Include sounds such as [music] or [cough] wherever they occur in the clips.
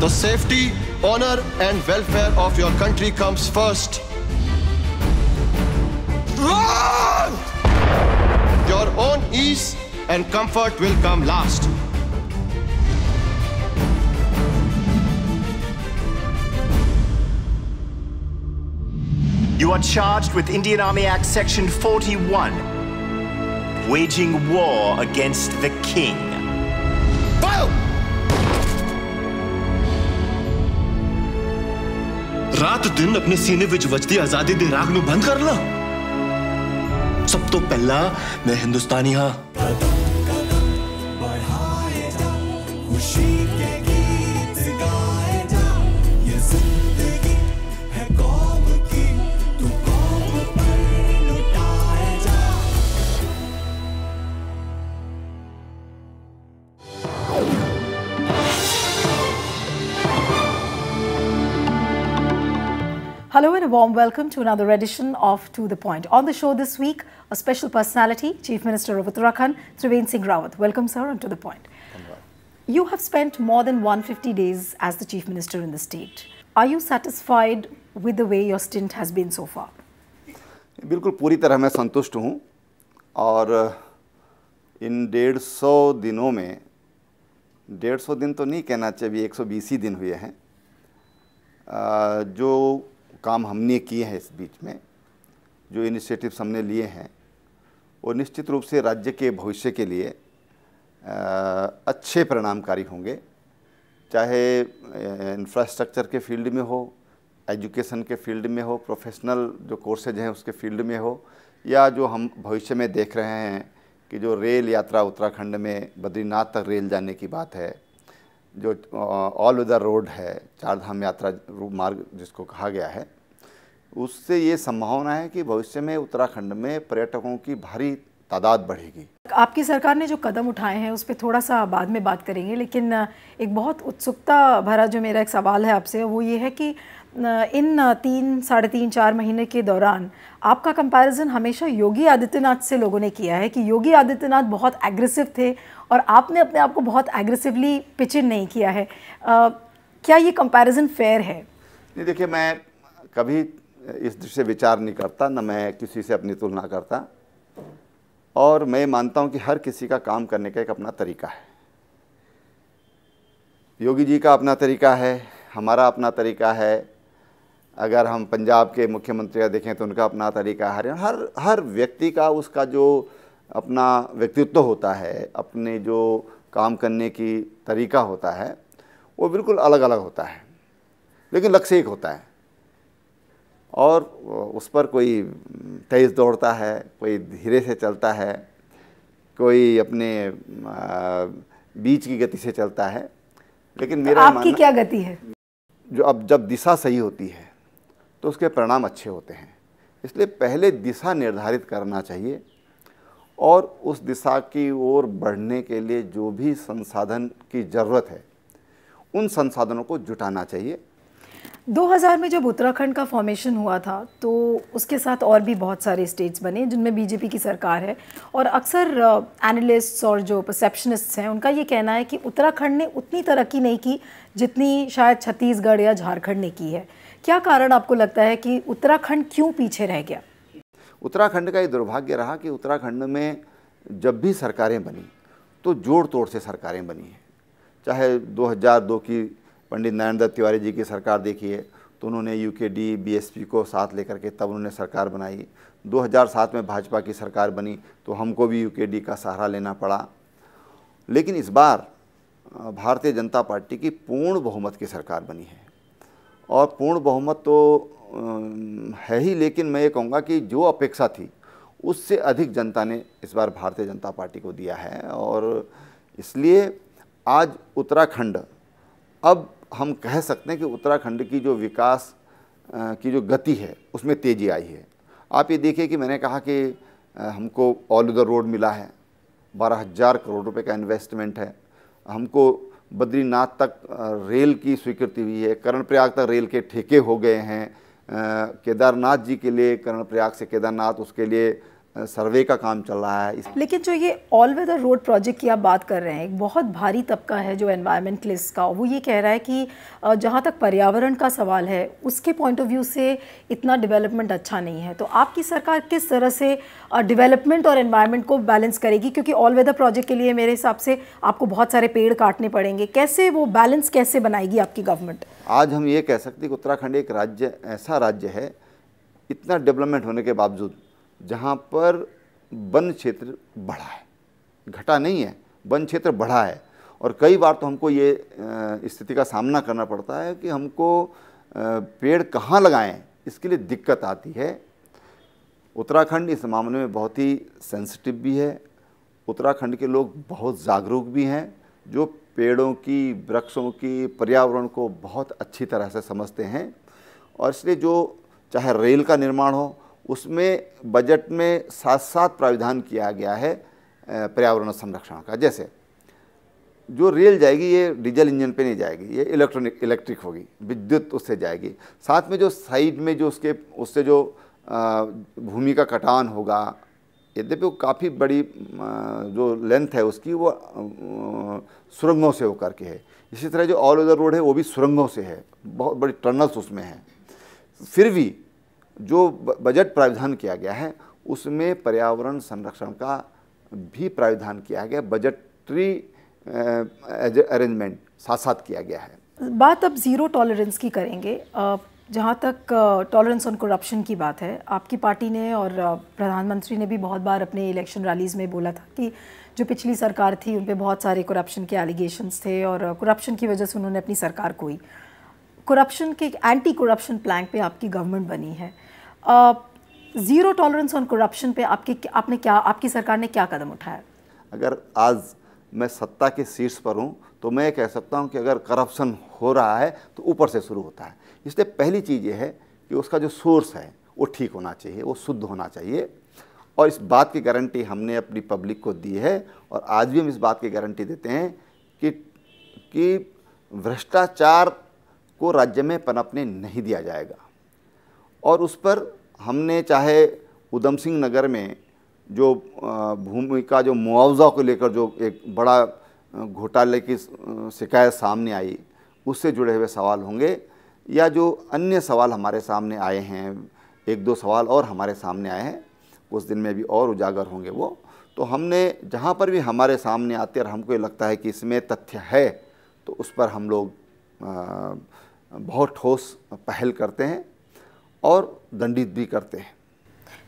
The safety, honor and welfare of your country comes first. Your own ease and comfort will come last. You are charged with Indian Army Act Section 41, waging war against the king. Fire! ਰਾਤ ਦਿਨ ਆਪਣੇ ਸੀਨੇ ਵਿੱਚ ਵੱਜਦੀ ਆਜ਼ਾਦੀ ਦੀ ਰਾਗ ਨੂੰ ਬੰਦ ਕਰ ਲਾ ਸਭ ਤੋਂ ਪਹਿਲਾਂ ਮੈਂ ਹਿੰਦੁਸਤਾਨੀ ਹਾਂ warm welcome to another edition of To The Point. On the show this week, a special personality, Chief Minister of Uttarakhand, Trivendra Singh Rawat. Welcome, sir, on To The Point. You. have spent more than 150 days as the Chief Minister in the state. Are you satisfied with the way your stint has been so far? बिल्कुल पूरी तरह मैं संतुष्ट हूँ और uh, इन डेढ़ सौ दिनों में डेढ़ सौ दिन तो नहीं कहना चाहिए 120 दिन हुए हैं uh, जो काम हमने किए हैं इस बीच में जो इनिशिएटिव्स हमने लिए हैं वो निश्चित रूप से राज्य के भविष्य के लिए अच्छे परिणामकारी होंगे चाहे इंफ्रास्ट्रक्चर के फील्ड में हो एजुकेशन के फील्ड में हो प्रोफेशनल जो कोर्सेज हैं उसके फील्ड में हो या जो हम भविष्य में देख रहे हैं कि जो रेल यात्रा उत्तराखंड में बद्रीनाथ तक रेल जाने की बात है जो ऑल वेदर रोड है चार धाम यात्रा मार्ग जिसको कहा गया है उससे ये संभावना है कि भविष्य में उत्तराखंड में पर्यटकों की भारी तादाद बढ़ेगी आपकी सरकार ने जो कदम उठाए हैं उस पर थोड़ा सा बाद में बात करेंगे लेकिन एक बहुत उत्सुकता भरा जो मेरा एक सवाल है आपसे वो ये है कि इन तीन साढ़े तीन चार महीने के दौरान आपका कंपैरिजन हमेशा योगी आदित्यनाथ से लोगों ने किया है कि योगी आदित्यनाथ बहुत एग्रेसिव थे और आपने अपने आप को बहुत एग्रेसिवली पिचिन नहीं किया है आ, क्या ये कंपैरिजन फेयर है नहीं देखिए मैं कभी इस दृष्टि विचार नहीं करता ना मैं किसी से अपनी तुलना करता और मैं मानता हूँ कि हर किसी का काम करने का एक अपना तरीका है योगी जी का अपना तरीका है हमारा अपना तरीका है अगर हम पंजाब के मुख्यमंत्री का देखें तो उनका अपना तरीका हर हर हर व्यक्ति का उसका जो अपना व्यक्तित्व होता है अपने जो काम करने की तरीका होता है वो बिल्कुल अलग अलग होता है लेकिन लक्ष्य एक होता है और उस पर कोई तेज़ दौड़ता है कोई धीरे से चलता है कोई अपने बीच की गति से चलता है लेकिन मेरा आपकी क्या गति है जो अब जब दिशा सही होती है तो उसके परिणाम अच्छे होते हैं इसलिए पहले दिशा निर्धारित करना चाहिए और उस दिशा की ओर बढ़ने के लिए जो भी संसाधन की ज़रूरत है उन संसाधनों को जुटाना चाहिए 2000 में जब उत्तराखंड का फॉर्मेशन हुआ था तो उसके साथ और भी बहुत सारे स्टेट्स बने जिनमें बीजेपी की सरकार है और अक्सर एनालिस्ट्स और जो परसेप्शनिस्ट्स हैं उनका ये कहना है कि उत्तराखंड ने उतनी तरक्की नहीं की जितनी शायद छत्तीसगढ़ या झारखंड ने की है क्या कारण आपको लगता है कि उत्तराखंड क्यों पीछे रह गया उत्तराखंड का ये दुर्भाग्य रहा कि उत्तराखंड में जब भी सरकारें बनी तो जोड़ तोड़ से सरकारें बनी हैं चाहे 2002 की पंडित नारायण दत्त तिवारी जी की सरकार देखिए तो उन्होंने यू के डी बी एस पी को साथ लेकर के तब उन्होंने सरकार बनाई 2007 में भाजपा की सरकार बनी तो हमको भी यू के डी का सहारा लेना पड़ा लेकिन इस बार भारतीय जनता पार्टी की पूर्ण बहुमत की सरकार बनी है और पूर्ण बहुमत तो है ही लेकिन मैं ये कहूँगा कि जो अपेक्षा थी उससे अधिक जनता ने इस बार भारतीय जनता पार्टी को दिया है और इसलिए आज उत्तराखंड अब हम कह सकते हैं कि उत्तराखंड की जो विकास की जो गति है उसमें तेज़ी आई है आप ये देखिए कि मैंने कहा कि हमको ऑल द रोड मिला है बारह हज़ार करोड़ रुपए का इन्वेस्टमेंट है हमको बद्रीनाथ तक रेल की स्वीकृति हुई है कर्णप्रयाग तक रेल के ठेके हो गए हैं केदारनाथ जी के लिए कर्णप्रयाग से केदारनाथ उसके लिए सर्वे का काम चल रहा है लेकिन जो ये ऑल वेदर रोड प्रोजेक्ट की आप बात कर रहे हैं एक बहुत भारी तबका है जो एनवायरमेंटलिस्ट का वो ये कह रहा है कि जहाँ तक पर्यावरण का सवाल है उसके पॉइंट ऑफ व्यू से इतना डेवलपमेंट अच्छा नहीं है तो आपकी सरकार किस तरह से डेवलपमेंट और एनवायरमेंट को बैलेंस करेगी क्योंकि ऑल वेदर प्रोजेक्ट के लिए मेरे हिसाब से आपको बहुत सारे पेड़ काटने पड़ेंगे कैसे वो बैलेंस कैसे बनाएगी आपकी गवर्नमेंट आज हम ये कह सकते हैं कि उत्तराखंड एक राज्य ऐसा राज्य है इतना डेवलपमेंट होने के बावजूद जहाँ पर वन क्षेत्र बढ़ा है घटा नहीं है वन क्षेत्र बढ़ा है और कई बार तो हमको ये स्थिति का सामना करना पड़ता है कि हमको पेड़ कहाँ लगाएं इसके लिए दिक्कत आती है उत्तराखंड इस मामले में बहुत ही सेंसिटिव भी है उत्तराखंड के लोग बहुत जागरूक भी हैं जो पेड़ों की वृक्षों की पर्यावरण को बहुत अच्छी तरह से समझते हैं और इसलिए जो चाहे रेल का निर्माण हो उसमें बजट में साथ साथ प्राविधान किया गया है पर्यावरण संरक्षण का जैसे जो रेल जाएगी ये डीजल इंजन पे नहीं जाएगी ये इलेक्ट्रॉनिक इलेक्ट्रिक होगी विद्युत उससे जाएगी साथ में जो साइड में जो उसके उससे जो भूमि का कटान होगा यद्यपि वो काफ़ी बड़ी जो लेंथ है उसकी वो सुरंगों से होकर के है इसी तरह जो ऑल ओवर रोड है वो भी सुरंगों से है बहुत बड़ी टनल्स उसमें हैं फिर भी जो बजट प्राविधान किया गया है उसमें पर्यावरण संरक्षण का भी प्राविधान किया गया बजटरी अरेंजमेंट साथ साथ किया गया है बात अब ज़ीरो टॉलरेंस की करेंगे जहाँ तक टॉलरेंस ऑन करप्शन की बात है आपकी पार्टी ने और प्रधानमंत्री ने भी बहुत बार अपने इलेक्शन रैलीज़ में बोला था कि जो पिछली सरकार थी उन पर बहुत सारे करप्शन के एलिगेशंस थे और करप्शन की वजह से उन्होंने अपनी सरकार खोई करप्शन के एंटी करप्शन प्लान पे आपकी गवर्नमेंट बनी है ज़ीरो टॉलरेंस ऑन करप्शन पे आपकी आपने क्या आपकी सरकार ने क्या कदम उठाया अगर आज मैं सत्ता के शीर्ष पर हूँ तो मैं कह सकता हूँ कि अगर करप्शन हो रहा है तो ऊपर से शुरू होता है इसलिए पहली चीज़ ये है कि उसका जो सोर्स है वो ठीक होना चाहिए वो शुद्ध होना चाहिए और इस बात की गारंटी हमने अपनी पब्लिक को दी है और आज भी हम इस बात की गारंटी देते हैं कि कि भ्रष्टाचार को राज्य में पनपने नहीं दिया जाएगा और उस पर हमने चाहे उधम सिंह नगर में जो भूमि का जो मुआवजा को लेकर जो एक बड़ा घोटाले की शिकायत सामने आई उससे जुड़े हुए सवाल होंगे या जो अन्य सवाल हमारे सामने आए हैं एक दो सवाल और हमारे सामने आए हैं उस दिन में भी और उजागर होंगे वो तो हमने जहाँ पर भी हमारे सामने आते और हमको ये लगता है कि इसमें तथ्य है तो उस पर हम लोग बहुत ठोस पहल करते हैं और दंडित भी करते हैं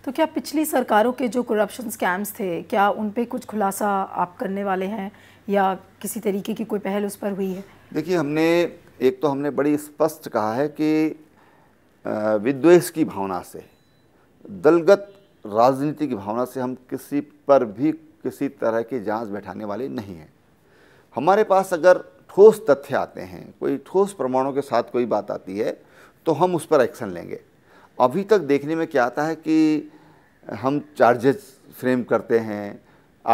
तो क्या पिछली सरकारों के जो करप्शन स्कैम्स थे क्या उन पर कुछ खुलासा आप करने वाले हैं या किसी तरीके की कोई पहल उस पर हुई है देखिए हमने एक तो हमने बड़ी स्पष्ट कहा है कि विद्वेष की भावना से दलगत राजनीति की भावना से हम किसी पर भी किसी तरह की जांच बैठाने वाले नहीं हैं हमारे पास अगर ठोस तथ्य आते हैं कोई ठोस प्रमाणों के साथ कोई बात आती है तो हम उस पर एक्शन लेंगे अभी तक देखने में क्या आता है कि हम चार्जेस फ्रेम करते हैं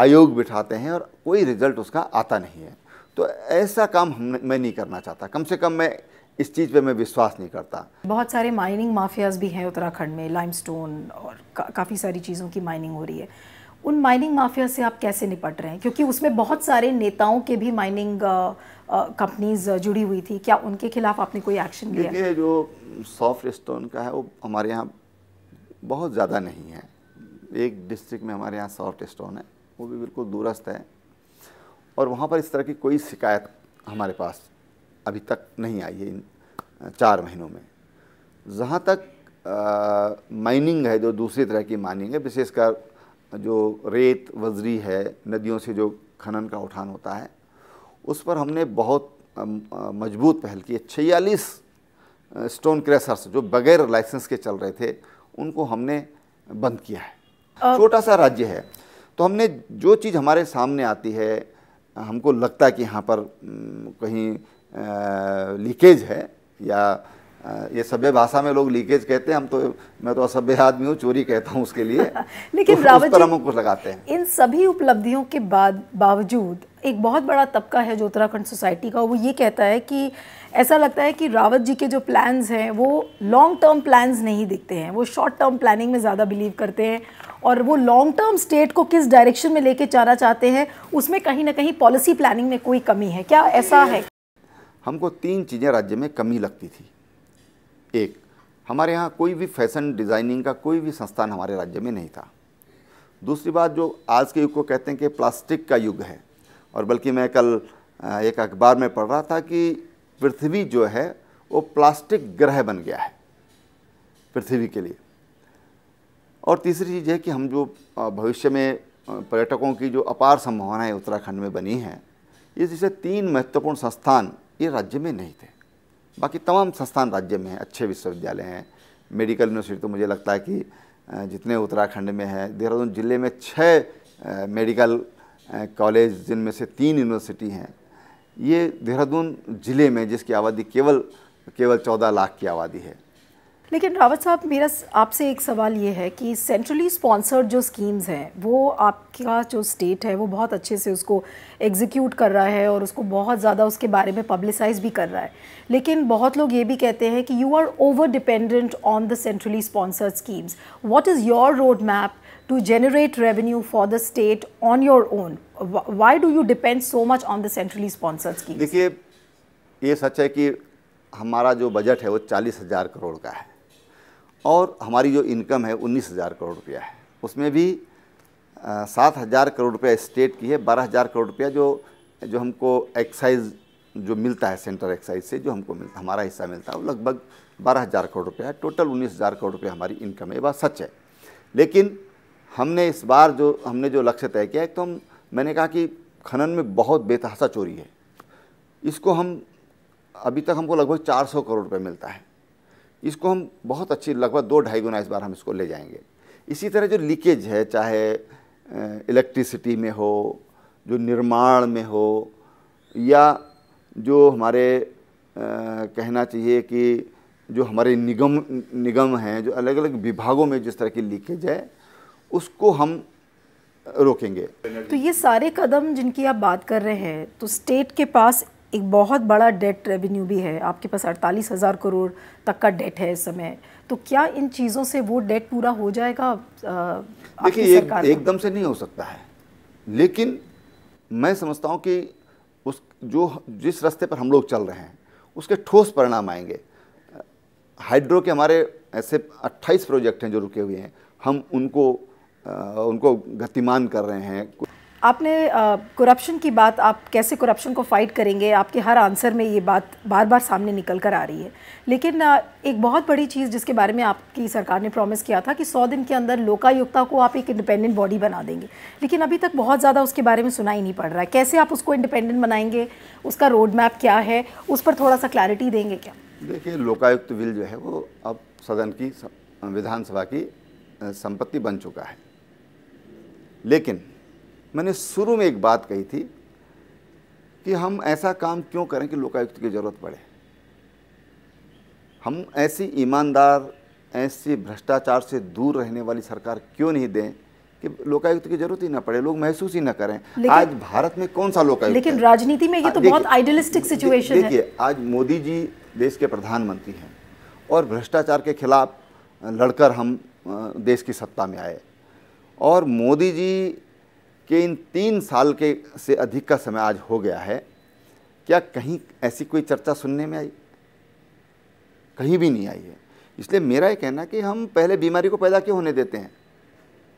आयोग बिठाते हैं और कोई रिजल्ट उसका आता नहीं है तो ऐसा काम हम मैं नहीं करना चाहता कम से कम मैं इस चीज़ पे मैं विश्वास नहीं करता बहुत सारे माइनिंग माफियाज भी हैं उत्तराखंड में लाइमस्टोन और का, काफ़ी सारी चीज़ों की माइनिंग हो रही है उन माइनिंग माफिया से आप कैसे निपट रहे हैं क्योंकि उसमें बहुत सारे नेताओं के भी माइनिंग कंपनीज जुड़ी हुई थी क्या उनके खिलाफ आपने कोई एक्शन लिया देखिए जो सॉफ्ट स्टोन का है वो हमारे यहाँ बहुत ज़्यादा नहीं है एक डिस्ट्रिक्ट में हमारे यहाँ सॉफ्ट स्टोन है वो भी बिल्कुल दूरस्थ है और वहाँ पर इस तरह की कोई शिकायत हमारे पास अभी तक नहीं आई है इन चार महीनों में जहाँ तक माइनिंग है जो दूसरी तरह की माइनिंग है विशेषकर जो रेत वज्री है नदियों से जो खनन का उठान होता है उस पर हमने बहुत मजबूत पहल की छियालीस स्टोन क्रेसर्स जो बगैर लाइसेंस के चल रहे थे उनको हमने बंद किया है छोटा सा राज्य है तो हमने जो चीज़ हमारे सामने आती है हमको लगता है कि यहाँ पर कहीं लीकेज है या ये सभ्य भाषा में लोग लीकेज कहते हैं हम तो मैं तो असभ्य आदमी हूँ चोरी कहता हूँ उसके लिए [laughs] लेकिन रावत उस पर हम कुछ लगाते हैं इन सभी उपलब्धियों के बाद बावजूद एक बहुत बड़ा तबका है जो उत्तराखंड सोसाइटी का वो ये कहता है कि ऐसा लगता है कि रावत जी के जो प्लान्स हैं वो लॉन्ग टर्म प्लान्स नहीं दिखते हैं वो शॉर्ट टर्म प्लानिंग में ज़्यादा बिलीव करते हैं और वो लॉन्ग टर्म स्टेट को किस डायरेक्शन में लेके जाना चाहते हैं उसमें कहीं ना कहीं पॉलिसी प्लानिंग में कोई कमी है क्या ऐसा है हमको तीन चीज़ें राज्य में कमी लगती थी एक हमारे यहाँ कोई भी फैशन डिज़ाइनिंग का कोई भी संस्थान हमारे राज्य में नहीं था दूसरी बात जो आज के युग को कहते हैं कि प्लास्टिक का युग है और बल्कि मैं कल एक अखबार में पढ़ रहा था कि पृथ्वी जो है वो प्लास्टिक ग्रह बन गया है पृथ्वी के लिए और तीसरी चीज़ है कि हम जो भविष्य में पर्यटकों की जो अपार संभावनाएं उत्तराखंड में बनी हैं इस जैसे तीन महत्वपूर्ण संस्थान ये राज्य में नहीं थे बाकी तमाम संस्थान राज्य में हैं अच्छे विश्वविद्यालय हैं मेडिकल यूनिवर्सिटी तो मुझे लगता है कि जितने उत्तराखंड में है देहरादून ज़िले में छः मेडिकल कॉलेज जिनमें से तीन यूनिवर्सिटी हैं ये देहरादून ज़िले में जिसकी आबादी केवल केवल चौदह लाख की आबादी है लेकिन रावत साहब मेरा आपसे एक सवाल ये है कि सेंट्रली स्पॉन्सर्ड जो स्कीम्स हैं वो आपका जो स्टेट है वो बहुत अच्छे से उसको एग्जीक्यूट कर रहा है और उसको बहुत ज़्यादा उसके बारे में पब्लिसाइज भी कर रहा है लेकिन बहुत लोग ये भी कहते हैं कि you are over dependent on the centrally sponsored schemes what is your road map to generate revenue for the state on your own why do you depend so much on the centrally sponsored scheme देखिए ये सच है कि हमारा जो budget है वो चालीस हज़ार करोड़ का है और हमारी जो इनकम है उन्नीस हज़ार करोड़ रुपया है उसमें भी सात हज़ार करोड़ रुपया स्टेट की है बारह हज़ार करोड़ रुपया जो जो हमको एक्साइज जो मिलता है सेंट्रल एक्साइज से जो हमको मिलता हमारा हिस्सा मिलता है वो लगभग बारह हज़ार करोड़ रुपया है टोटल उन्नीस हज़ार करोड़ रुपया हमारी इनकम है ये बात सच है लेकिन हमने इस बार जो हमने जो लक्ष्य तय किया एक तो हम मैंने कहा कि खनन में बहुत बेतहासा चोरी है इसको हम अभी तक हमको लगभग सौ करोड़ रुपये मिलता है इसको हम बहुत अच्छी लगभग दो ढाई गुना इस बार हम इसको ले जाएंगे इसी तरह जो लीकेज है चाहे इलेक्ट्रिसिटी में हो जो निर्माण में हो या जो हमारे आ, कहना चाहिए कि जो हमारे निगम निगम हैं जो अलग अलग विभागों में जिस तरह की लीकेज है उसको हम रोकेंगे तो ये सारे कदम जिनकी आप बात कर रहे हैं तो स्टेट के पास एक बहुत बड़ा डेट रेवेन्यू भी है आपके पास अड़तालीस हज़ार करोड़ तक का डेट है इस समय तो क्या इन चीज़ों से वो डेट पूरा हो जाएगा देखिए एकदम से नहीं हो सकता है लेकिन मैं समझता हूँ कि उस जो जिस रास्ते पर हम लोग चल रहे हैं उसके ठोस परिणाम आएंगे हाइड्रो के हमारे ऐसे 28 प्रोजेक्ट हैं जो रुके हुए हैं हम उनको आ, उनको गतिमान कर रहे हैं आपने करप्शन की बात आप कैसे करप्शन को फ़ाइट करेंगे आपके हर आंसर में ये बात बार बार सामने निकल कर आ रही है लेकिन आ, एक बहुत बड़ी चीज़ जिसके बारे में आपकी सरकार ने प्रॉमिस किया था कि सौ दिन के अंदर लोकायुक्ता को आप एक इंडिपेंडेंट बॉडी बना देंगे लेकिन अभी तक बहुत ज़्यादा उसके बारे में सुना ही नहीं पड़ रहा है कैसे आप उसको इंडिपेंडेंट बनाएंगे उसका रोड मैप क्या है उस पर थोड़ा सा क्लैरिटी देंगे क्या देखिए लोकायुक्त बिल जो है वो अब सदन की विधानसभा की संपत्ति बन चुका है लेकिन मैंने शुरू में एक बात कही थी कि हम ऐसा काम क्यों करें कि लोकायुक्त की ज़रूरत पड़े हम ऐसी ईमानदार ऐसी भ्रष्टाचार से दूर रहने वाली सरकार क्यों नहीं दें कि लोकायुक्त की जरूरत ही ना पड़े लोग महसूस ही ना करें आज भारत में कौन सा लोकायुक्त लेकिन राजनीति में ये हाँ, तो बहुत आइडियलिस्टिक सिचुएशन है देखिए आज मोदी जी देश के प्रधानमंत्री हैं और भ्रष्टाचार के खिलाफ लड़कर हम देश की सत्ता में आए और मोदी जी कि इन तीन साल के से अधिक का समय आज हो गया है क्या कहीं ऐसी कोई चर्चा सुनने में आई कहीं भी नहीं आई है इसलिए मेरा ये कहना कि हम पहले बीमारी को पैदा क्यों होने देते हैं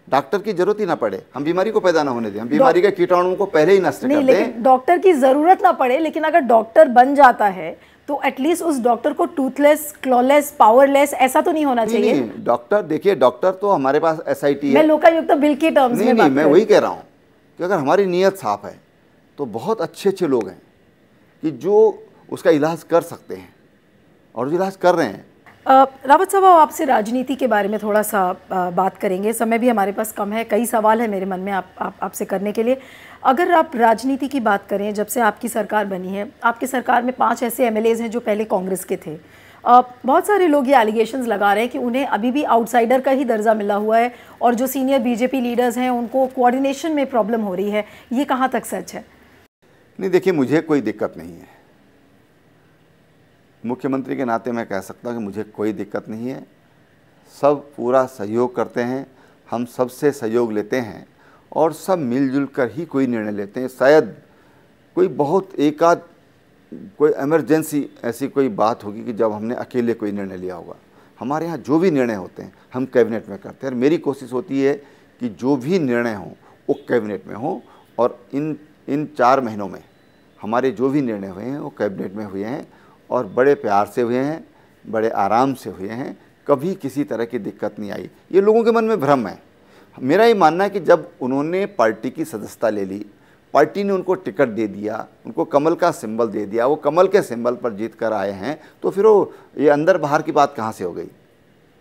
डॉक्टर की जरूरत ही ना पड़े हम बीमारी को पैदा ना होने दें हम बीमारी के कीटाणुओं को पहले ही नष्ट कर दें डॉक्टर की जरूरत ना पड़े लेकिन अगर डॉक्टर बन जाता है तो एटलीस्ट उस डॉक्टर को टूथलेस क्लॉलेस पावरलेस ऐसा तो नहीं होना नहीं, चाहिए डॉक्टर देखिए डॉक्टर तो हमारे पास एस आई टी है मैं लोकायुक्त बिल के टर्म्स में नहीं, मैं वही कह रहा हूँ कि अगर हमारी नीयत साफ़ है तो बहुत अच्छे अच्छे लोग हैं कि जो उसका इलाज कर सकते हैं और जो इलाज कर रहे हैं रावत साहब आपसे राजनीति के बारे में थोड़ा सा आ, बात करेंगे समय भी हमारे पास कम है कई सवाल है मेरे मन में आप आपसे करने के लिए अगर आप राजनीति की बात करें जब से आपकी सरकार बनी है आपकी सरकार में पांच ऐसे एमएलएज हैं जो पहले कांग्रेस के थे बहुत सारे लोग ये एलिगेशन लगा रहे हैं कि उन्हें अभी भी आउटसाइडर का ही दर्जा मिला हुआ है और जो सीनियर बीजेपी लीडर्स हैं उनको कोऑर्डिनेशन में प्रॉब्लम हो रही है ये कहाँ तक सच है नहीं देखिए मुझे कोई दिक्कत नहीं है मुख्यमंत्री के नाते मैं कह सकता हूँ कि मुझे कोई दिक्कत नहीं है सब पूरा सहयोग करते हैं हम सबसे सहयोग लेते हैं और सब मिलजुल कर ही कोई निर्णय लेते हैं शायद कोई बहुत एकाध कोई एमरजेंसी ऐसी कोई बात होगी कि जब हमने अकेले कोई निर्णय लिया होगा हमारे यहाँ जो भी निर्णय होते हैं हम कैबिनेट में करते हैं और मेरी कोशिश होती है कि जो भी निर्णय हों वो कैबिनेट में हों और इन इन चार महीनों में हमारे जो भी निर्णय हुए हैं वो कैबिनेट में हुए हैं और बड़े प्यार से हुए हैं बड़े आराम से हुए हैं कभी किसी तरह की दिक्कत नहीं आई ये लोगों के मन में भ्रम है मेरा ये मानना है कि जब उन्होंने पार्टी की सदस्यता ले ली पार्टी ने उनको टिकट दे दिया उनको कमल का सिंबल दे दिया वो कमल के सिंबल पर जीत कर आए हैं तो फिर वो ये अंदर बाहर की बात कहाँ से हो गई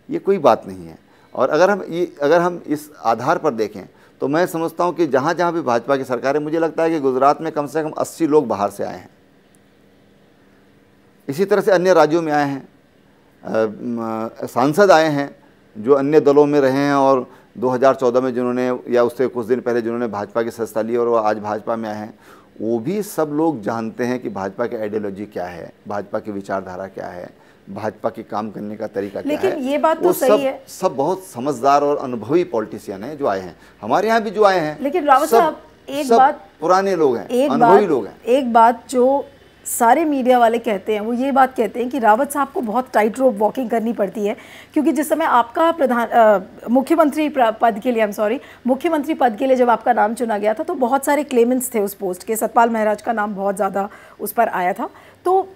ये कोई बात नहीं है और अगर हम ये अगर हम इस आधार पर देखें तो मैं समझता हूँ कि जहाँ जहाँ भी भाजपा की सरकार है मुझे लगता है कि गुजरात में कम से कम अस्सी लोग बाहर से आए हैं इसी तरह से अन्य राज्यों में आए हैं सांसद आए हैं जो अन्य दलों में रहे हैं और 2014 में जिन्होंने या उससे कुछ दिन पहले जिन्होंने भाजपा की संस्था ली और वो आज भाजपा में आए हैं वो भी सब लोग जानते हैं कि भाजपा की आइडियोलॉजी क्या है भाजपा की विचारधारा क्या है भाजपा के काम करने का तरीका लेकिन क्या है ये बात तो सही सब, है सब बहुत समझदार और अनुभवी पॉलिटिशियन है जो आए हैं हमारे यहाँ भी जो आए हैं लेकिन रावत साहब एक सब बात पुराने लोग हैं अनुभवी लोग हैं एक बात जो सारे मीडिया वाले कहते हैं वो ये बात कहते हैं कि रावत साहब को बहुत टाइट रोप वॉकिंग करनी पड़ती है क्योंकि जिस समय आपका प्रधान मुख्यमंत्री पद के लिए एम सॉरी मुख्यमंत्री पद के लिए जब आपका नाम चुना गया था तो बहुत सारे क्लेमेंट्स थे उस पोस्ट के सतपाल महाराज का नाम बहुत ज़्यादा उस पर आया था तो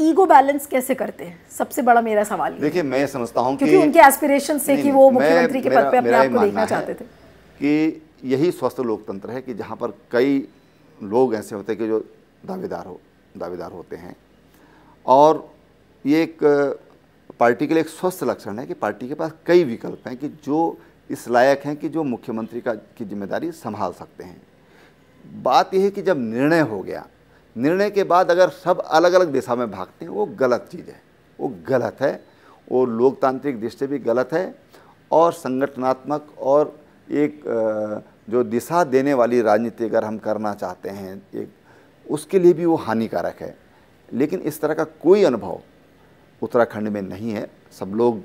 ईगो बैलेंस कैसे करते हैं सबसे बड़ा मेरा सवाल देखिए मैं समझता हूँ क्योंकि उनके एस्पिरेशन थे कि वो मुख्यमंत्री के पद पर अपने आप को देखना चाहते थे कि यही स्वस्थ लोकतंत्र है कि जहाँ पर कई लोग ऐसे होते हैं कि जो दावेदार हो दावेदार होते हैं और ये एक पार्टी के लिए एक स्वस्थ लक्षण है कि पार्टी के पास कई विकल्प हैं कि जो इस लायक हैं कि जो मुख्यमंत्री का की जिम्मेदारी संभाल सकते हैं बात यह है कि जब निर्णय हो गया निर्णय के बाद अगर सब अलग अलग दिशा में भागते हैं वो गलत चीज़ है वो गलत है वो लोकतांत्रिक दृष्टि भी गलत है और संगठनात्मक और एक जो दिशा देने वाली राजनीति अगर हम करना चाहते हैं एक उसके लिए भी वो हानिकारक है लेकिन इस तरह का कोई अनुभव उत्तराखंड में नहीं है सब लोग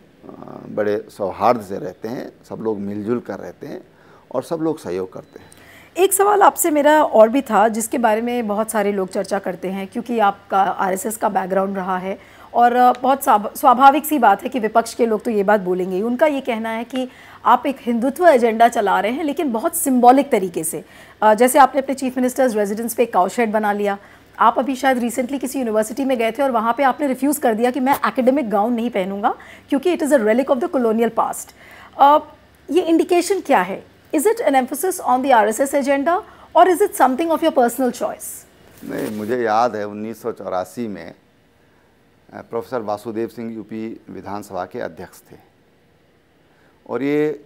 बड़े सौहार्द से रहते हैं सब लोग मिलजुल कर रहते हैं और सब लोग सहयोग करते हैं एक सवाल आपसे मेरा और भी था जिसके बारे में बहुत सारे लोग चर्चा करते हैं क्योंकि आपका आरएसएस का बैकग्राउंड रहा है और बहुत स्वाभाविक सी बात है कि विपक्ष के लोग तो ये बात बोलेंगे ही उनका ये कहना है कि आप एक हिंदुत्व एजेंडा चला रहे हैं लेकिन बहुत सिम्बॉलिक तरीके से जैसे आपने अपने चीफ मिनिस्टर्स रेजिडेंस पे काउशेड बना लिया आप अभी शायद रिसेंटली किसी यूनिवर्सिटी में गए थे और वहाँ पे आपने रिफ्यूज़ कर दिया कि मैं एकेडमिक गाउन नहीं पहनूंगा क्योंकि it is a relic of the colonial past ये इंडिकेशन क्या है is it an emphasis on the our agenda और is it something of your personal choice नहीं मुझे याद है उन्नीस में प्रोफेसर वासुदेव सिंह यूपी विधानसभा के अध्यक्ष थे और ये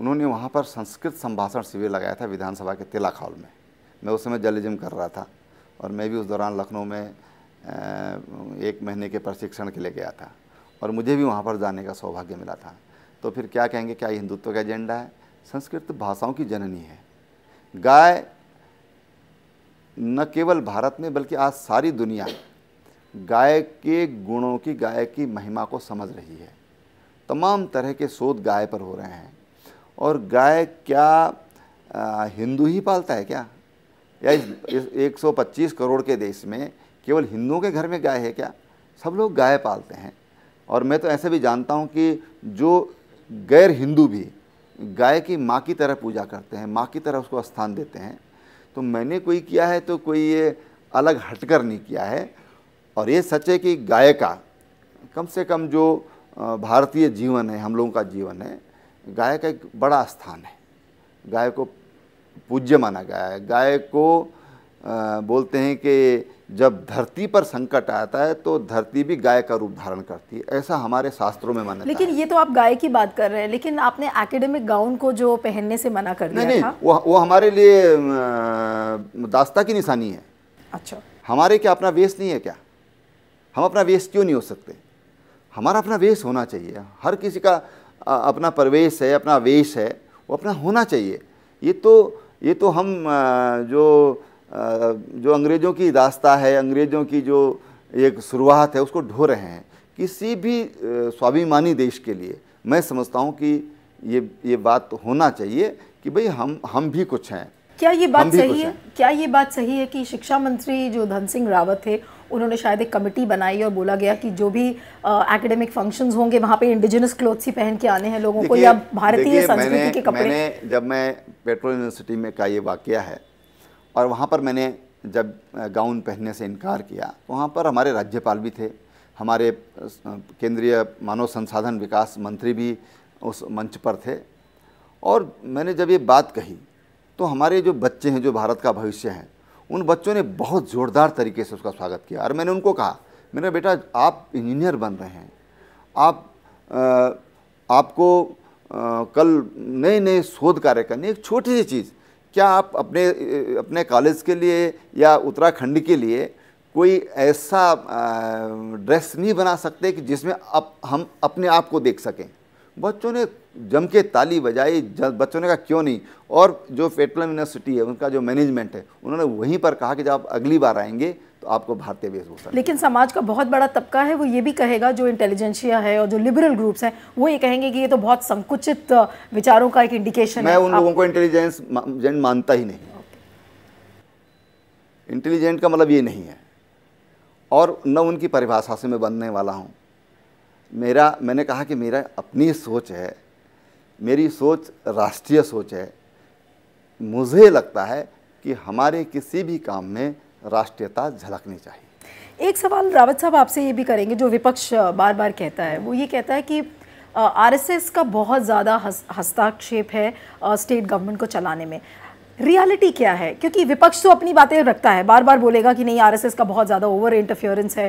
उन्होंने वहाँ पर संस्कृत संभाषण शिविर लगाया था विधानसभा के तिलक हॉल में मैं उस समय जर्नलिज्म कर रहा था और मैं भी उस दौरान लखनऊ में एक महीने के प्रशिक्षण के लिए गया था और मुझे भी वहाँ पर जाने का सौभाग्य मिला था तो फिर क्या कहेंगे क्या ये हिंदुत्व का एजेंडा है संस्कृत भाषाओं की जननी है गाय न केवल भारत में बल्कि आज सारी दुनिया गाय के गुणों की गाय की महिमा को समझ रही है तमाम तरह के शोध गाय पर हो रहे हैं और गाय क्या हिंदू ही पालता है क्या या इस, इस 125 करोड़ के देश में केवल हिंदुओं के घर में गाय है क्या सब लोग गाय पालते हैं और मैं तो ऐसे भी जानता हूँ कि जो गैर हिंदू भी गाय की माँ की तरह पूजा करते हैं माँ की तरह उसको स्थान देते हैं तो मैंने कोई किया है तो कोई ये अलग हटकर नहीं किया है और ये सच है कि गाय का कम से कम जो भारतीय जीवन है हम लोगों का जीवन है गाय का एक बड़ा स्थान है गाय को पूज्य माना गया है गाय को आ, बोलते हैं कि जब धरती पर संकट आता है तो धरती भी गाय का रूप धारण करती है ऐसा हमारे शास्त्रों में माना लेकिन ये तो आप गाय की बात कर रहे हैं लेकिन आपने एकेडमिक गाउन को जो पहनने से मना कर दिया नहीं, था। वो वो हमारे लिए दास्ता की निशानी है अच्छा हमारे क्या अपना वेश नहीं है क्या हम अपना वेश क्यों नहीं हो सकते हमारा अपना वेश होना चाहिए हर किसी का अपना परवेश है अपना वेश है वो अपना होना चाहिए ये तो ये तो हम जो जो अंग्रेज़ों की दास्ता है अंग्रेज़ों की जो एक शुरुआत है उसको ढो रहे हैं किसी भी स्वाभिमानी देश के लिए मैं समझता हूँ कि ये ये बात होना चाहिए कि भाई हम हम भी कुछ हैं क्या ये बात सही है क्या ये बात सही है कि शिक्षा मंत्री जो धन सिंह रावत है उन्होंने शायद एक कमेटी बनाई और बोला गया कि जो भी एकेडमिक फंक्शंस होंगे वहाँ पे इंडिजिनस क्लोथ्स ही पहन के आने हैं लोगों को या भारतीय संस्कृति के कपड़े मैंने जब मैं पेट्रोल यूनिवर्सिटी में का ये वाक्य है और वहाँ पर मैंने जब गाउन पहनने से इनकार किया तो वहाँ पर हमारे राज्यपाल भी थे हमारे केंद्रीय मानव संसाधन विकास मंत्री भी उस मंच पर थे और मैंने जब ये बात कही तो हमारे जो बच्चे हैं जो भारत का भविष्य है उन बच्चों ने बहुत ज़ोरदार तरीके से उसका स्वागत किया और मैंने उनको कहा मैंने बेटा आप इंजीनियर बन रहे हैं आप आ, आपको आ, कल नए नए शोध कार्य करने एक छोटी सी चीज़ क्या आप अपने अपने कॉलेज के लिए या उत्तराखंड के लिए कोई ऐसा ड्रेस नहीं बना सकते कि जिसमें अब हम अपने आप को देख सकें बच्चों ने जम के ताली बजाई बच्चों ने कहा क्यों नहीं और जो फेटल यूनिवर्सिटी है उनका जो मैनेजमेंट है उन्होंने वहीं पर कहा कि जब आप अगली बार आएंगे तो आपको भारतीय वेशभूषा लेकिन समाज का बहुत बड़ा तबका है वो ये भी कहेगा जो इंटेलिजेंशिया है और जो लिबरल ग्रुप्स हैं वो ये कहेंगे कि ये तो बहुत संकुचित विचारों का एक इंडिकेशन मैं है उन लोगों को इंटेलिजेंस जेंट मानता ही नहीं इंटेलिजेंट का मतलब ये नहीं है और न उनकी परिभाषा से मैं बनने वाला हूँ मेरा मैंने कहा कि मेरा अपनी सोच है मेरी सोच राष्ट्रीय सोच है मुझे लगता है कि हमारे किसी भी काम में राष्ट्रीयता झलकनी चाहिए एक सवाल रावत साहब आपसे ये भी करेंगे जो विपक्ष बार बार कहता है वो ये कहता है कि आरएसएस का बहुत ज़्यादा हस्ताक्षेप है स्टेट गवर्नमेंट को चलाने में रियलिटी क्या है क्योंकि विपक्ष तो अपनी बातें रखता है बार बार बोलेगा कि नहीं आरएसएस का बहुत ज़्यादा ओवर इंटरफियरेंस है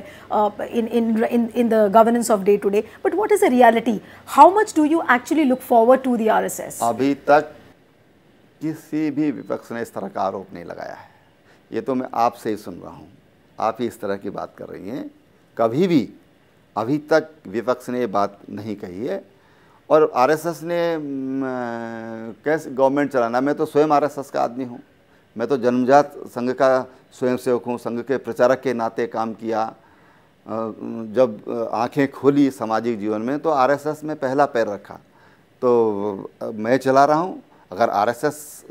in in in in the governance of day to day but what is a reality how much do you actually look forward to the RSS अभी तक किसी भी विपक्ष ने इस तरह का आरोप नहीं लगाया है ये तो मैं आपसे ही सुन रहा हूँ आप ही इस तरह की बात कर रही हैं कभी भी अभी तक विपक्ष ने ये बात नहीं कही है और आरएसएस ने कैसे गवर्नमेंट चलाना मैं तो स्वयं आरएसएस का आदमी हूँ मैं तो जन्मजात संघ का स्वयंसेवक हूँ संघ के प्रचारक के नाते काम किया जब आंखें खोली सामाजिक जीवन में तो आरएसएस में पहला पैर रखा तो मैं चला रहा हूँ अगर आरएसएस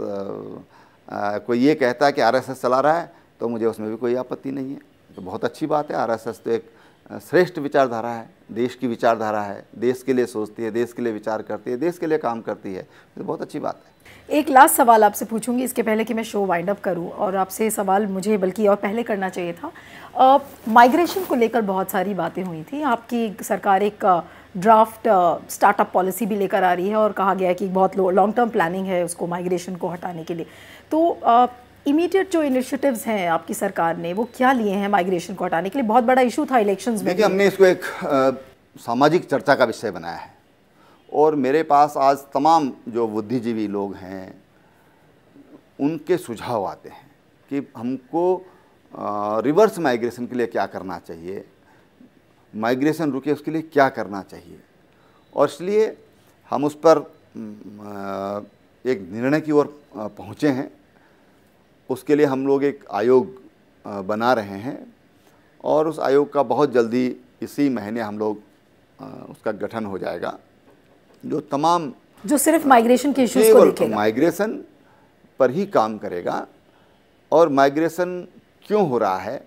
कोई ये कहता है कि आरएसएस चला रहा है तो मुझे उसमें भी कोई आपत्ति नहीं है तो बहुत अच्छी बात है आर तो एक श्रेष्ठ विचारधारा है देश की विचारधारा है देश के लिए सोचती है देश के लिए विचार करती है देश के लिए काम करती है तो बहुत अच्छी बात है एक लास्ट सवाल आपसे पूछूंगी इसके पहले कि मैं शो वाइंड अप करूं और आपसे सवाल मुझे बल्कि और पहले करना चाहिए था माइग्रेशन को लेकर बहुत सारी बातें हुई थी आपकी सरकार एक ड्राफ्ट स्टार्टअप पॉलिसी भी लेकर आ रही है और कहा गया है कि बहुत लॉन्ग टर्म प्लानिंग है उसको माइग्रेशन को हटाने के लिए तो इमीडिएट जो इनिशिएटिव्स हैं आपकी सरकार ने वो क्या लिए हैं माइग्रेशन को हटाने के लिए बहुत बड़ा इशू था इलेक्शंस में देखिए हमने इसको एक सामाजिक चर्चा का विषय बनाया है और मेरे पास आज तमाम जो बुद्धिजीवी लोग हैं उनके सुझाव आते हैं कि हमको आ, रिवर्स माइग्रेशन के लिए क्या करना चाहिए माइग्रेशन रुके उसके लिए क्या करना चाहिए और इसलिए हम उस पर एक निर्णय की ओर पहुँचे हैं उसके लिए हम लोग एक आयोग बना रहे हैं और उस आयोग का बहुत जल्दी इसी महीने हम लोग उसका गठन हो जाएगा जो तमाम जो सिर्फ माइग्रेशन के इश्यूज को देखेगा माइग्रेशन पर ही काम करेगा और माइग्रेशन क्यों हो रहा है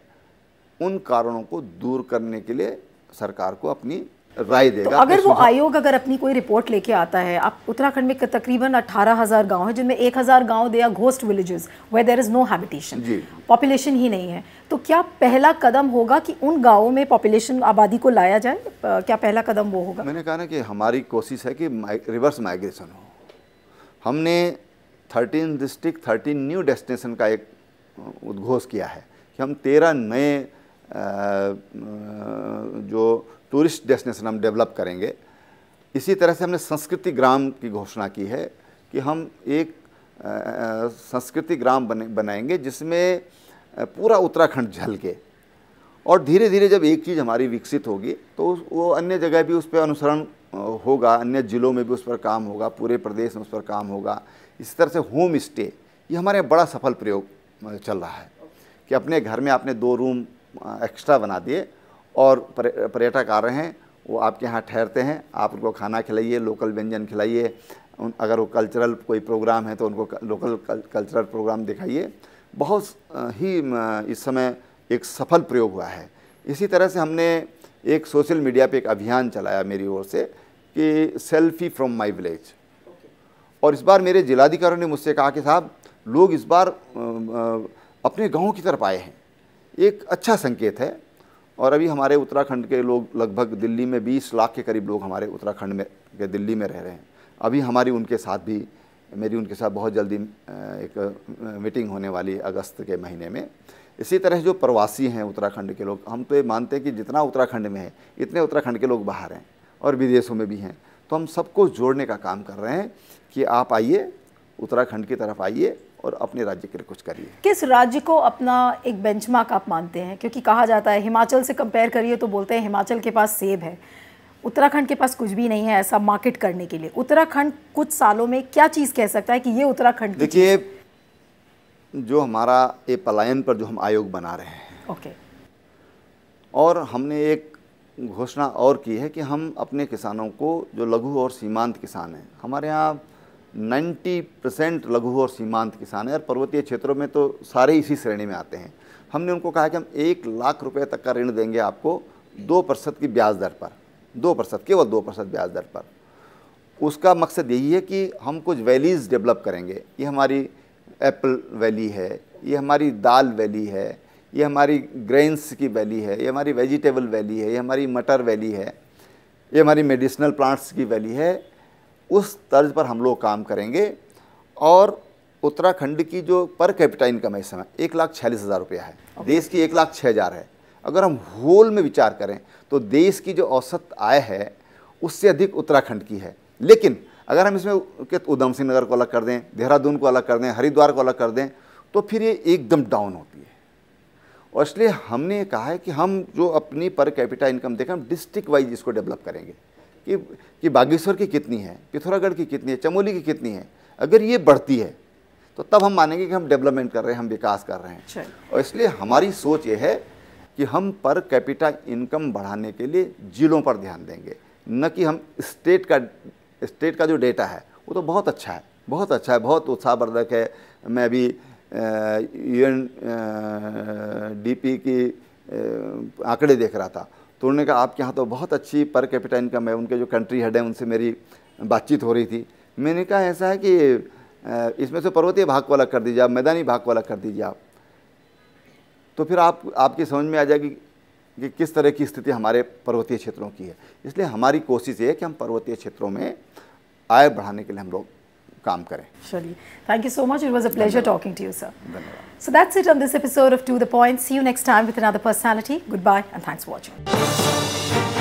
उन कारणों को दूर करने के लिए सरकार को अपनी राय देगा तो अगर वो आयोग अगर अपनी कोई रिपोर्ट लेके आता है आप उत्तराखंड में तकरीबन अठारह हजार गाँव है जिनमें एक हजार गाँव they are ghost villages where there is no habitation population ही नहीं है तो क्या पहला कदम होगा कि उन गाँवों में पॉपुलेशन आबादी को लाया जाए क्या पहला कदम वो होगा मैंने कहा ना कि हमारी कोशिश है कि रिवर्स माइग्रेशन हो हमने thirteen district thirteen new destination का एक उद्घोष किया है कि हम तेरह नए जो टूरिस्ट डेस्टिनेशन हम डेवलप करेंगे इसी तरह से हमने संस्कृति ग्राम की घोषणा की है कि हम एक संस्कृति ग्राम बने बनाएंगे जिसमें पूरा उत्तराखंड झलके और धीरे धीरे जब एक चीज़ हमारी विकसित होगी तो वो अन्य जगह भी उस पर अनुसरण होगा अन्य ज़िलों में भी उस पर काम होगा पूरे प्रदेश में उस पर काम होगा इसी तरह से होम स्टे ये हमारे बड़ा सफल प्रयोग चल रहा है कि अपने घर में आपने दो रूम एक्स्ट्रा बना दिए और पर्यटक आ रहे हैं वो आपके यहाँ ठहरते हैं आप उनको खाना खिलाइए लोकल व्यंजन खिलाइए उन अगर वो कल्चरल कोई प्रोग्राम है तो उनको लोकल कल्चरल प्रोग्राम दिखाइए बहुत ही इस समय एक सफल प्रयोग हुआ है इसी तरह से हमने एक सोशल मीडिया पे एक अभियान चलाया मेरी ओर से कि सेल्फी फ्रॉम माय विलेज और इस बार मेरे जिलाधिकारी ने मुझसे कहा कि साहब लोग इस बार अपने गाँव की तरफ आए हैं एक अच्छा संकेत है और अभी हमारे उत्तराखंड के लोग लगभग दिल्ली में 20 लाख के करीब लोग हमारे उत्तराखंड में के दिल्ली में रह रहे हैं अभी हमारी उनके साथ भी मेरी उनके साथ बहुत जल्दी एक मीटिंग होने वाली है अगस्त के महीने में इसी तरह जो प्रवासी हैं उत्तराखंड के लोग हम तो ये मानते हैं कि जितना उत्तराखंड में है इतने उत्तराखंड के लोग बाहर हैं और विदेशों में भी हैं तो हम सबको जोड़ने का काम कर रहे हैं कि आप आइए उत्तराखंड की तरफ आइए और अपने राज्य के लिए कुछ करिए किस राज्य को अपना एक बेंचमार्क आप मानते हैं क्योंकि कहा जाता है हिमाचल से कंपेयर करिए तो बोलते हैं हिमाचल के पास सेब है उत्तराखंड के पास कुछ भी नहीं है ऐसा मार्केट करने के लिए उत्तराखंड कुछ सालों में क्या चीज़ कह सकता है कि ये उत्तराखंड देखिए जो हमारा ये पलायन पर जो हम आयोग बना रहे हैं ओके और हमने एक घोषणा और की है कि हम अपने किसानों को जो लघु और सीमांत किसान हैं हमारे यहाँ 90 परसेंट लघु और सीमांत किसान हैं और पर्वतीय क्षेत्रों में तो सारे इसी श्रेणी में आते हैं हमने उनको कहा कि हम एक लाख रुपए तक का ऋण देंगे आपको दो प्रतिशत की ब्याज दर पर दो प्रतिशत केवल दो प्रतिशत ब्याज दर पर उसका मकसद यही है कि हम कुछ वैलीज़ डेवलप करेंगे ये हमारी एप्पल वैली है ये हमारी दाल वैली है ये हमारी ग्रेन्स की वैली है ये हमारी वेजिटेबल वैली है ये हमारी मटर वैली है ये हमारी मेडिसिनल प्लांट्स की वैली है उस तर्ज पर हम लोग काम करेंगे और उत्तराखंड की जो पर कैपिटा इनकम है इस समय एक लाख छियालीस हज़ार रुपया है okay. देश की एक लाख छः हज़ार है अगर हम होल में विचार करें तो देश की जो औसत आय है उससे अधिक उत्तराखंड की है लेकिन अगर हम इसमें उधम सिंह नगर को अलग कर दें देहरादून को अलग कर दें हरिद्वार को अलग कर दें तो फिर ये एकदम डाउन होती है और इसलिए हमने कहा है कि हम जो अपनी पर कैपिटा इनकम देखें हम डिस्ट्रिक्ट वाइज इसको डेवलप करेंगे कि कि बागेश्वर की कितनी है पिथौरागढ़ की कितनी है चमोली की कितनी है अगर ये बढ़ती है तो तब हम मानेंगे कि हम डेवलपमेंट कर रहे हैं हम विकास कर रहे हैं और इसलिए हमारी सोच ये है कि हम पर कैपिटा इनकम बढ़ाने के लिए जिलों पर ध्यान देंगे न कि हम स्टेट का स्टेट का जो डेटा है वो तो बहुत अच्छा है बहुत अच्छा है बहुत उत्साहवर्धक है मैं अभी यू एन डी पी की आंकड़े देख रहा था तो उन्होंने कहा आपके यहाँ तो बहुत अच्छी पर कैपिटा इनकम है उनके जो कंट्री हेड हैं उनसे मेरी बातचीत हो रही थी मैंने कहा ऐसा है कि इसमें से पर्वतीय भाग को अलग कर दीजिए आप मैदानी भाग को अलग कर दीजिए आप तो फिर आप आपकी समझ में आ जाएगी कि किस तरह की स्थिति हमारे पर्वतीय क्षेत्रों की है इसलिए हमारी कोशिश ये है कि हम पर्वतीय क्षेत्रों में आय बढ़ाने के लिए हम लोग काम करें चलिए thank you so much it was a pleasure talking to you sir धन्यवाद so that's it on this episode of to the point see you next time with another personality goodbye and thanks for watching